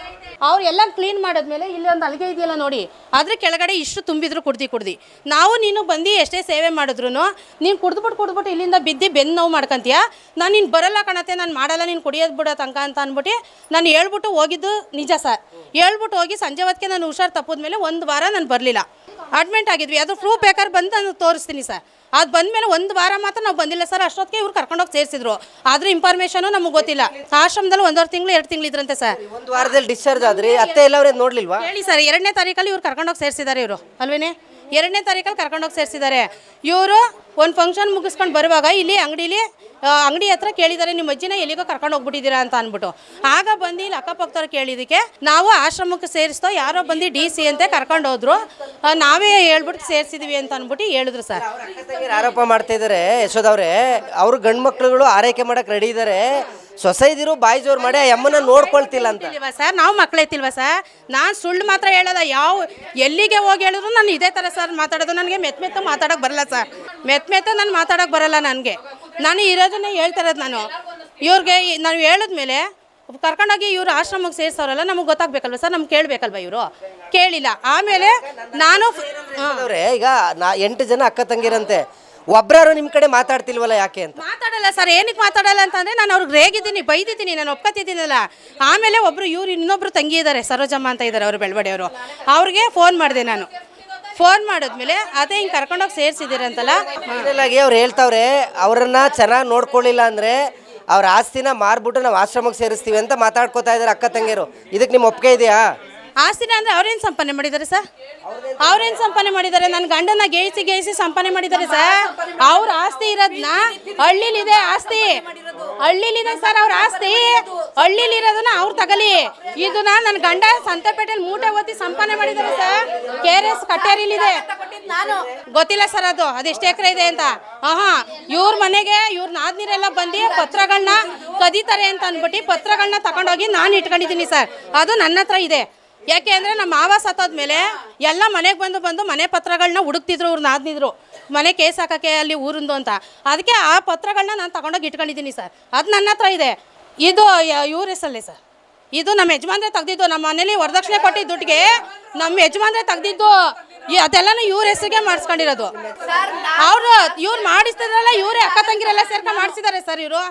ಅವ್ರು ಎಲ್ಲ ಕ್ಲೀನ್ ಮಾಡಿದ್ಮೇಲೆ ಇಲ್ಲಿ ಒಂದು ಅಲ್ಗೆ ಇದೆಯಲ್ಲ ನೋಡಿ ಆದರೆ ಕೆಳಗಡೆ ಇಷ್ಟು ತುಂಬಿದ್ರು ಕುಡ್ದು ಕುಡ್ದು ನಾವು ನೀನು ಬಂದು ಎಷ್ಟೇ ಸೇವೆ ಮಾಡಿದ್ರು ನೀನು ಕುಡ್ದುಬಿಟ್ಟು ಕುಡ್ದುಬಿಟ್ಟು ಇಲ್ಲಿಂದ ಬಿದ್ದು ಬೆನ್ನು ನೋವು ಮಾಡ್ಕೊಂತೀಯ ನಾನು ನೀನು ಬರಲ್ಲ ಕಾಣತ್ತೆ ನಾನು ಮಾಡಲ್ಲ ನೀನು ಕುಡಿಯೋದು ಬಿಡೋ ತನಕ ಅಂತ ಅಂದ್ಬಿಟ್ಟು ನಾನು ಹೇಳ್ಬಿಟ್ಟು ಹೋಗಿದ್ದು ನಿಜ ಸರ್ ಹೇಳ್ಬಿಟ್ಟು ಹೋಗಿ ಸಂಜೆ ಹೊತ್ತಿಗೆ ನಾನು ಹುಷಾರು ತಪ್ಪಿದ್ಮೇಲೆ ಒಂದು ವಾರ ನಾನು ಬರಲಿಲ್ಲ ಅಡ್ಮಿಂಟ್ ಆಗಿದ್ವಿ ಅದು ಪ್ರೂಫ್ ಬೇಕಾದ್ರೆ ಬಂದು ನಾನು ತೋರಿಸ್ತೀನಿ ಸರ್ ಅದು ಮೇಲೆ ಒಂದು ವಾರ ಮಾತ್ರ ನಾವು ಬಂದಿಲ್ಲ ಸರ್ ಅಷ್ಟೊತ್ತಿಗೆ ಇವ್ರು ಕರ್ಕೊಂಡೋಗಿ ಸೇರಿಸಿದ್ರು ಆದ್ರೆ ಇನ್ಫಾರ್ಮೇಶನು ನಮಗೆ ಗೊತ್ತಿಲ್ಲ ಆಶ್ರಮದಲ್ಲಿ ಒಂದೂವರೆ ತಿಂಗಳು ಎರಡು ತಿಂಗಳು ಇದ್ರಂತೆ ಸರ್ ಒಂದು ವಾರದಲ್ಲಿ ಡಿಸ್ಚಾರ್ಜ್ ಆದ್ರೆ ಅತ್ತೆ ಎಲ್ಲ ನೋಡ್ಲಿಲ್ವಾ ಹೇಳಿ ಸರ್ ಎರಡನೇ ತಾರೀಕಲ್ಲಿ ಇವ್ರು ಕರ್ಕೊಂಡೋಗಿ ಸೇರಿಸಿದ್ದಾರೆ ಇವರು ಅಲ್ವೇನೆ ಎರಡನೇ ತಾರೀಕಲ್ಲಿ ಕರ್ಕೊಂಡೋಗಿ ಸೇರಿಸಿದ್ದಾರೆ ಇವರು ಒಂದು ಫಂಕ್ಷನ್ ಮುಗಿಸ್ಕೊಂಡು ಬರುವಾಗ ಇಲ್ಲಿ ಅಂಗಡೀಲಿ ಅಂಗಡಿ ಹತ್ರ ಕೇಳಿದ್ದಾರೆ ನಿಮ್ಮ ಅಜ್ಜಿನ ಎಲ್ಲಿಗೋ ಕರ್ಕೊಂಡು ಹೋಗ್ಬಿಟ್ಟಿದ್ದೀರಾ ಅಂತ ಅಂದ್ಬಿಟ್ಟು ಆಗ ಬಂದು ಇಲ್ಲಿ ಅಕ್ಕಪಕ್ಕದವ್ರು ಕೇಳಿದಕ್ಕೆ ನಾವು ಆಶ್ರಮಕ್ಕೆ ಸೇರಿಸ್ತೋ ಯಾರೋ ಬಂದು ಡಿ ಸಿ ಅಂತ ಕರ್ಕೊಂಡು ಹೋದ್ರು ನಾವೇ ಹೇಳ್ಬಿಟ್ಟು ಸೇರಿಸಿದ್ವಿ ಅಂತ ಅಂದ್ಬಿಟ್ಟು ಹೇಳಿದ್ರು ಸರ್ ಆರೋಪ ಮಾಡ್ತಾ ಇದ್ದಾರೆ ಯಶೋದವ್ರೆ ಅವ್ರ ಗಂಡು ಮಕ್ಳುಗಳು ಆರೈಕೆ ಮಾಡೋಕೆ ರೆಡಿ ಇದ್ದಾರೆ ಸೊಸೈದಿರು ಬಾಯಿ ಜೋರ್ ಮಾಡಿ ಆ ನೋಡ್ಕೊಳ್ತಿಲ್ಲ ಅಂತ ಸರ್ ನಾವು ಮಕ್ಕಳೈತಿಲ್ವಾ ಸರ್ ನಾನು ಸುಳ್ಳು ಮಾತ್ರ ಹೇಳದ ಯಾವ ಎಲ್ಲಿಗೆ ಹೋಗಿ ಹೇಳಿದ್ರು ನಾನು ಇದೇ ಥರ ಸರ್ ಮಾತಾಡೋದು ನನಗೆ ಮೆತ್ ಮೆತ್ತ ಮಾತಾಡಕ್ಕೆ ಬರಲ್ಲ ಸರ್ ಮೆತ್ತ ಮೆತ್ತ ನಾನು ಮಾತಾಡೋಕೆ ಬರಲ್ಲ ನನಗೆ ನಾನು ಇರೋದನ್ನೇ ಹೇಳ್ತಾರದು ನಾನು ಇವ್ರಿಗೆ ನಾವು ಹೇಳಿದ್ಮೇಲೆ ಕರ್ಕೊಂಡೋಗಿ ಇವರು ಆಶ್ರಮಕ್ಕೆ ಸೇರಿಸೋರಲ್ಲ ನಮಗೆ ಗೊತ್ತಾಗ್ಬೇಕಲ್ವ ಸರ್ ನಮ್ಗೆ ಕೇಳಬೇಕಲ್ವ ಇವರು ಕೇಳಿಲ್ಲ ಆಮೇಲೆ ನಾನು ಈಗ ನಾ ಎಂಟು ಜನ ಅಕ್ಕ ತಂಗಿರಂತೆ ಒಬ್ರಾರು ನಿಮ್ಮ ಕಡೆ ಮಾತಾಡ್ತಿಲ್ವಲ್ಲ ಯಾಕೆ ಅಂತ ಮಾತಾಡಲ್ಲ ಸರ್ ಏನಕ್ಕೆ ಮಾತಾಡಲ್ಲ ಅಂತಂದ್ರೆ ನಾನು ಅವ್ರಿಗೆ ರೇಗಿದ್ದೀನಿ ಬೈದಿದ್ದೀನಿ ನಾನು ಒಪ್ಕತಿದ್ದೀನಲ್ಲ ಆಮೇಲೆ ಒಬ್ಬರು ಇವ್ರು ಇನ್ನೊಬ್ರು ತಂಗಿ ಇದ್ದಾರೆ ಸರೋಜಮ್ಮ ಅಂತ ಇದ್ದಾರೆ ಅವರು ಬೆಳವಡೆಯವರು ಅವ್ರಿಗೆ ಫೋನ್ ಮಾಡಿದೆ ನಾನು ಫೋನ್ ಮಾಡಿದ್ಮೇಲೆ ಅದೇ ಹಿಂಗೆ ಕರ್ಕೊಂಡೋಗಿ ಸೇರಿಸಿದಿರಂತಲ್ಲ ಅವ್ರು ಹೇಳ್ತಾವ್ರೆ ಅವ್ರನ್ನ ಚೆನ್ನಾಗಿ ನೋಡ್ಕೊಳ್ಳಿಲ್ಲ ಅಂದರೆ ಅವ್ರ ಆಸ್ತಿನ ಮಾರ್ಬಿಟ್ಟು ನಾವು ಆಶ್ರಮಕ್ಕೆ ಸೇರಿಸ್ತೀವಿ ಅಂತ ಮಾತಾಡ್ಕೋತಾ ಇದ್ದಾರೆ ಅಕ್ಕ ತಂಗಿಯರು ಇದಕ್ಕೆ ನಿಮ್ಮ ಒಪ್ಪಿಗೆ ಇದೆಯಾ ಆಸ್ತಿ ಅಂದರೆ ಅವ್ರೇನು ಸಂಪಾದನೆ ಮಾಡಿದ್ದಾರೆ ಸರ್ ಅವ್ರೇನು ಸಂಪಾದನೆ ಮಾಡಿದ್ದಾರೆ ನನ್ನ ಗಂಡನ ಗೇಯಿಸಿ ಗೇಯಿಸಿ ಸಂಪಾದನೆ ಮಾಡಿದ್ದಾರೆ ಸರ್ ಅವ್ರ ಆಸ್ತಿ ಇರೋದನ್ನ ಹಳ್ಳಿಲಿದೆ ಆಸ್ತಿ ಹಳ್ಳಿಲಿದೆ ಸರ್ ಅವ್ರ ಆಸ್ತಿ ಹಳ್ಳಿಲಿರೋದನ್ನ ಅವ್ರು ತಗಲಿ ಇದನ್ನ ನನ್ನ ಗಂಡ ಸಂತೆಪೇಟೆಯಲ್ಲಿ ಮೂಟೆ ಓದಿ ಸಂಪಾದನೆ ಮಾಡಿದ್ದಾರೆ ಸರ್ ಕೆ ಆರ್ ಎಸ್ ಕಟ್ಟೇರಿಲಿದೆ ಗೊತ್ತಿಲ್ಲ ಸರ್ ಅದು ಅದೆಷ್ಟು ಎಕರೆ ಇದೆ ಅಂತ ಹಾಂ ಇವ್ರ ಮನೆಗೆ ಇವ್ರ ನೀರೆಲ್ಲ ಬಂದು ಪತ್ರಗಳನ್ನ ಕದೀತಾರೆ ಅಂತ ಅಂದ್ಬಿಟ್ಟು ಪತ್ರಗಳನ್ನ ತಗೊಂಡೋಗಿ ನಾನು ಇಟ್ಕೊಂಡಿದ್ದೀನಿ ಸರ್ ಅದು ನನ್ನ ಹತ್ರ ಇದೆ ಯಾಕೆ ಅಂದರೆ ನಮ್ಮ ಮಾವ ಸತ್ತೋದ್ಮೇಲೆ ಎಲ್ಲ ಮನೆಗೆ ಬಂದು ಬಂದು ಮನೆ ಪತ್ರಗಳನ್ನ ಹುಡುಕ್ತಿದ್ರು ಅವ್ರನ್ನ ಆದ್ನಿದ್ರು ಮನೆ ಕೇಸ್ ಹಾಕೋಕ್ಕೆ ಅಲ್ಲಿ ಊರಿಂದು ಅಂತ ಅದಕ್ಕೆ ಆ ಪತ್ರಗಳನ್ನ ನಾನು ತಗೊಂಡೋಗಿ ಇಟ್ಕೊಂಡಿದ್ದೀನಿ ಸರ್ ಅದು ನನ್ನ ಹತ್ರ ಇದೆ ಇದು ಇವ್ರ ಹೆಸರಲ್ಲಿ ಸರ್ ಇದು ನಮ್ಮ ಯಜಮಾನ್ರೆ ತೆಗ್ದಿದ್ದು ನಮ್ಮ ಮನೇಲಿ ವರದಕ್ಷಿಣೆ ಕೊಟ್ಟಿದ್ದ ದುಡ್ಡಿಗೆ ನಮ್ಮ ಯಜಮಾನ್ರೆ ತೆಗ್ದಿದ್ದು ಅದೆಲ್ಲನೂ ಇವ್ರ ಹೆಸರಿಗೆ ಮಾಡಿಸ್ಕೊಂಡಿರೋದು ಅವರು ಇವ್ರು ಮಾಡಿಸ್ತಿದ್ರಲ್ಲ ಇವರೇ ಅಕ್ಕ ತಂಗಿರೆಲ್ಲ ಸೇರ್ಕೊಂಡು ಮಾಡಿಸಿದ್ದಾರೆ ಸರ್ ಇವರು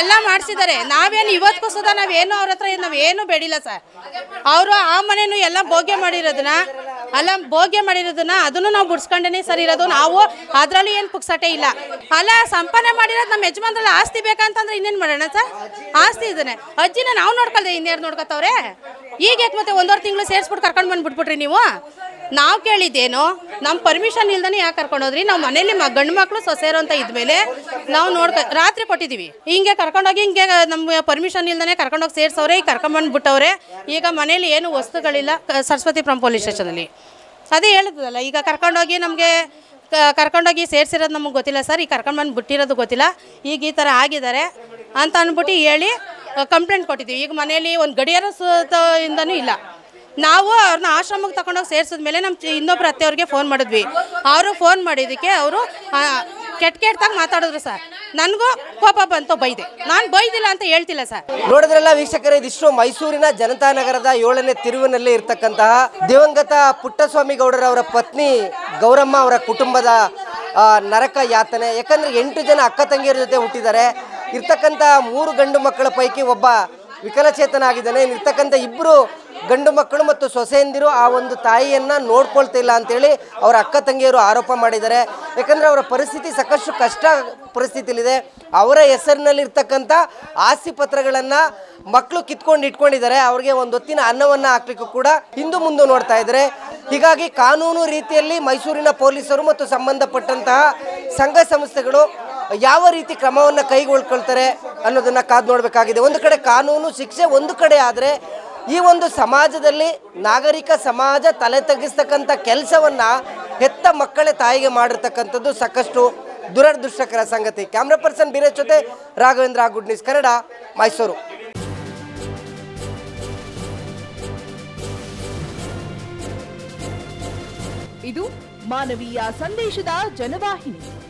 ಎಲ್ಲ ಮಾಡಿಸಿದ್ದಾರೆ ನಾವೇನು ಇವತ್ತಿಗೂ ಸದಾ ನಾವೇನು ಅವ್ರ ಹತ್ರ ನಾವೇನು ಬೇಡಿಲ್ಲ ಸರ್ ಅವರು ಆ ಮನೇನು ಎಲ್ಲ ಭೋಗ್ಯ ಮಾಡಿರೋದನ್ನ ಅಲ್ಲ ಭೋಗ್ಯ ಮಾಡಿರೋದನ್ನ ಅದನ್ನು ನಾವು ಬಿಡ್ಸ್ಕೊಂಡೇ ಸರಿ ಇರೋದು ನಾವು ಅದರಲ್ಲೂ ಏನು ಪುಕ್ಸಟೆ ಇಲ್ಲ ಅಲ್ಲ ಸಂಪಾದನೆ ಮಾಡಿರೋದು ನಮ್ಮ ಯಜಮಾನ್ರಲ್ಲಿ ಆಸ್ತಿ ಬೇಕಂತಂದ್ರೆ ಇನ್ನೇನು ಮಾಡೋಣ ಸರ್ ಆಸ್ತಿ ಇದನ್ನೇ ಅಜ್ಜಿನ ನಾವು ನೋಡ್ಕೊಳ್ದೆ ಇನ್ಯಾರು ನೋಡ್ಕೊತವ್ರೆ ಈಗ ಯಾಕೆ ಮತ್ತೆ ಒಂದೂವರೆ ತಿಂಗಳು ಸೇರಿಸ್ಬಿಟ್ಟು ಕರ್ಕೊಂಡು ಬಂದು ನೀವು ನಾವು ಕೇಳಿದ್ದೇನು ನಮ್ಮ ಪರ್ಮಿಷನ್ ಇಲ್ದೇ ಯಾಕೆ ಕರ್ಕೊಂಡೋದ್ರಿ ನಾವು ಮನೇಲಿ ಗಂಡು ಮಕ್ಕಳು ಸೇರು ಅಂತ ಇದ್ಮೇಲೆ ನಾವು ನೋಡ್ಕ ರಾತ್ರಿ ಕೊಟ್ಟಿದ್ದೀವಿ ಹಿಂಗೆ ಕರ್ಕೊಂಡೋಗಿ ಹಿಂಗೆ ನಮ್ಮ ಪರ್ಮಿಷನ್ ಇಲ್ದೇ ಕರ್ಕೊಂಡೋಗಿ ಸೇರಿಸೋರೆ ಈಗ ಕರ್ಕೊಂಬಂದ್ಬಿಟ್ಟವ್ರೆ ಈಗ ಮನೇಲಿ ಏನು ವಸ್ತುಗಳಿಲ್ಲ ಸರಸ್ವತಿಪುರಂ ಪೊಲೀಸ್ ಸ್ಟೇಷನಲ್ಲಿ ಅದೇ ಹೇಳಿದ್ರಲ್ಲ ಈಗ ಕರ್ಕೊಂಡೋಗಿ ನಮಗೆ ಕರ್ಕೊಂಡೋಗಿ ಸೇರಿಸಿರೋದು ನಮಗೆ ಗೊತ್ತಿಲ್ಲ ಸರ್ ಈಗ ಕರ್ಕೊಂಡ್ಬಂದು ಬಿಟ್ಟಿರೋದು ಗೊತ್ತಿಲ್ಲ ಈಗ ಈ ಥರ ಆಗಿದ್ದಾರೆ ಅಂತ ಅಂದ್ಬಿಟ್ಟು ಹೇಳಿ ಕಂಪ್ಲೇಂಟ್ ಕೊಟ್ಟಿದ್ದೀವಿ ಈಗ ಮನೇಲಿ ಒಂದು ಗಡಿಯಾರ ಇಂದನೂ ಇಲ್ಲ ನಾವು ಅವ್ರನ್ನ ಆಶ್ರಮಕ್ಕೆ ತಗೊಂಡೋಗಿ ಸೇರಿಸಿದ್ಮೇಲೆ ಮೇಲೆ ನಮ್ಮ ಇನ್ನೊಬ್ರು ಅತ್ತೆಯವ್ರಿಗೆ ಫೋನ್ ಮಾಡಿದ್ವಿ ಅವರು ಫೋನ್ ಮಾಡಿದ್ದಕ್ಕೆ ಅವರು ಕೆಟ್ಟ ಕೆಟ್ಟದಾಗ ಮಾತಾಡಿದ್ರು ಸರ್ ನನಗೂ ಕೋಪ ಬಂತು ಬೈದೆ ನಾನು ಬೈದಿಲ್ಲ ಅಂತ ಹೇಳ್ತಿಲ್ಲ ಸರ್ ನೋಡಿದ್ರೆಲ್ಲ ವೀಕ್ಷಕರೇ ಇದಿಷ್ಟು ಮೈಸೂರಿನ ಜನತಾ ನಗರದ ಏಳನೇ ತಿರುವಿನಲ್ಲಿ ಇರ್ತಕ್ಕಂತಹ ದಿವಂಗತ ಪುಟ್ಟಸ್ವಾಮಿ ಗೌಡರ ಅವರ ಪತ್ನಿ ಗೌರಮ್ಮ ಅವರ ಕುಟುಂಬದ ನರಕ ಯಾತನೆ ಯಾಕಂದ್ರೆ ಎಂಟು ಜನ ಅಕ್ಕ ತಂಗಿಯರ ಜೊತೆ ಹುಟ್ಟಿದ್ದಾರೆ ಇರ್ತಕ್ಕಂಥ ಮೂರು ಗಂಡು ಮಕ್ಕಳ ಪೈಕಿ ಒಬ್ಬ ವಿಕಲಚೇತನ ಆಗಿದ್ದಾನೆ ಇರ್ತಕ್ಕಂಥ ಇಬ್ಬರು ಗಂಡು ಮಕ್ಕಳು ಮತ್ತು ಸೊಸೆಯಂದಿರು ಆ ಒಂದು ತಾಯಿಯನ್ನು ನೋಡ್ಕೊಳ್ತಿಲ್ಲ ಅಂತೇಳಿ ಅವರ ಅಕ್ಕ ತಂಗಿಯರು ಆರೋಪ ಮಾಡಿದ್ದಾರೆ ಯಾಕಂದರೆ ಅವರ ಪರಿಸ್ಥಿತಿ ಸಾಕಷ್ಟು ಕಷ್ಟ ಪರಿಸ್ಥಿತಿಯಲ್ಲಿದೆ ಅವರ ಹೆಸರಿನಲ್ಲಿರ್ತಕ್ಕಂಥ ಆಸ್ತಿ ಪತ್ರಗಳನ್ನು ಮಕ್ಕಳು ಕಿತ್ಕೊಂಡು ಇಟ್ಕೊಂಡಿದ್ದಾರೆ ಅವ್ರಿಗೆ ಒಂದು ಹೊತ್ತಿನ ಅನ್ನವನ್ನು ಹಾಕ್ಲಿಕ್ಕೂ ಕೂಡ ಹಿಂದೆ ಮುಂದೆ ನೋಡ್ತಾ ಇದ್ದಾರೆ ಹೀಗಾಗಿ ಕಾನೂನು ರೀತಿಯಲ್ಲಿ ಮೈಸೂರಿನ ಪೊಲೀಸರು ಮತ್ತು ಸಂಬಂಧಪಟ್ಟಂತಹ ಸಂಘ ಸಂಸ್ಥೆಗಳು ಯಾವ ರೀತಿ ಕ್ರಮವನ್ನು ಕೈಗೊಳ್ಕೊಳ್ತಾರೆ ಅನ್ನೋದನ್ನು ಕಾದು ನೋಡಬೇಕಾಗಿದೆ ಒಂದು ಕಡೆ ಕಾನೂನು ಶಿಕ್ಷೆ ಒಂದು ಕಡೆ ಆದರೆ ಈ ಒಂದು ಸಮಾಜದಲ್ಲಿ ನಾಗರಿಕ ಸಮಾಜ ತಲೆ ತಗ್ಗಿಸ್ತಕ್ಕಂಥ ಕೆಲಸವನ್ನು ಹೆತ್ತ ಮಕ್ಕಳೇ ತಾಯಿಗೆ ಮಾಡಿರ್ತಕ್ಕಂಥದ್ದು ಸಾಕಷ್ಟು ದುರದೃಷ್ಟಕರ ಸಂಗತಿ ಕ್ಯಾಮ್ರಾ ಪರ್ಸನ್ ಬೀರೇಶ್ ಜೊತೆ ರಾಘವೇಂದ್ರ ಗುಡ್ ನ್ಯೂಸ್ ಕನ್ನಡ ಮೈಸೂರು ಇದು ಮಾನವೀಯ ಸಂದೇಶದ ಜನವಾಹಿನಿ